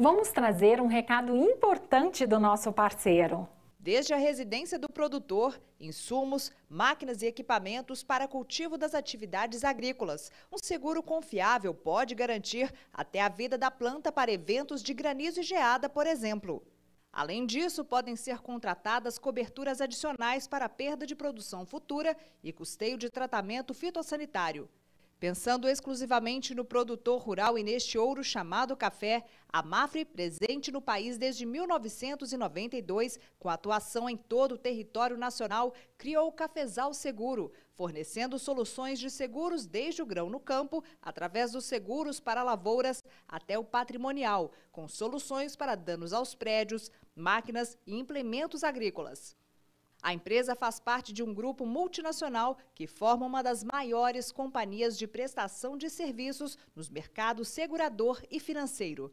vamos trazer um recado importante do nosso parceiro. Desde a residência do produtor, insumos, máquinas e equipamentos para cultivo das atividades agrícolas. Um seguro confiável pode garantir até a vida da planta para eventos de granizo e geada, por exemplo. Além disso, podem ser contratadas coberturas adicionais para perda de produção futura e custeio de tratamento fitossanitário. Pensando exclusivamente no produtor rural e neste ouro chamado café, a Mafre, presente no país desde 1992, com atuação em todo o território nacional, criou o Cafezal Seguro, fornecendo soluções de seguros desde o grão no campo, através dos seguros para lavouras, até o patrimonial, com soluções para danos aos prédios, máquinas e implementos agrícolas. A empresa faz parte de um grupo multinacional que forma uma das maiores companhias de prestação de serviços nos mercados segurador e financeiro.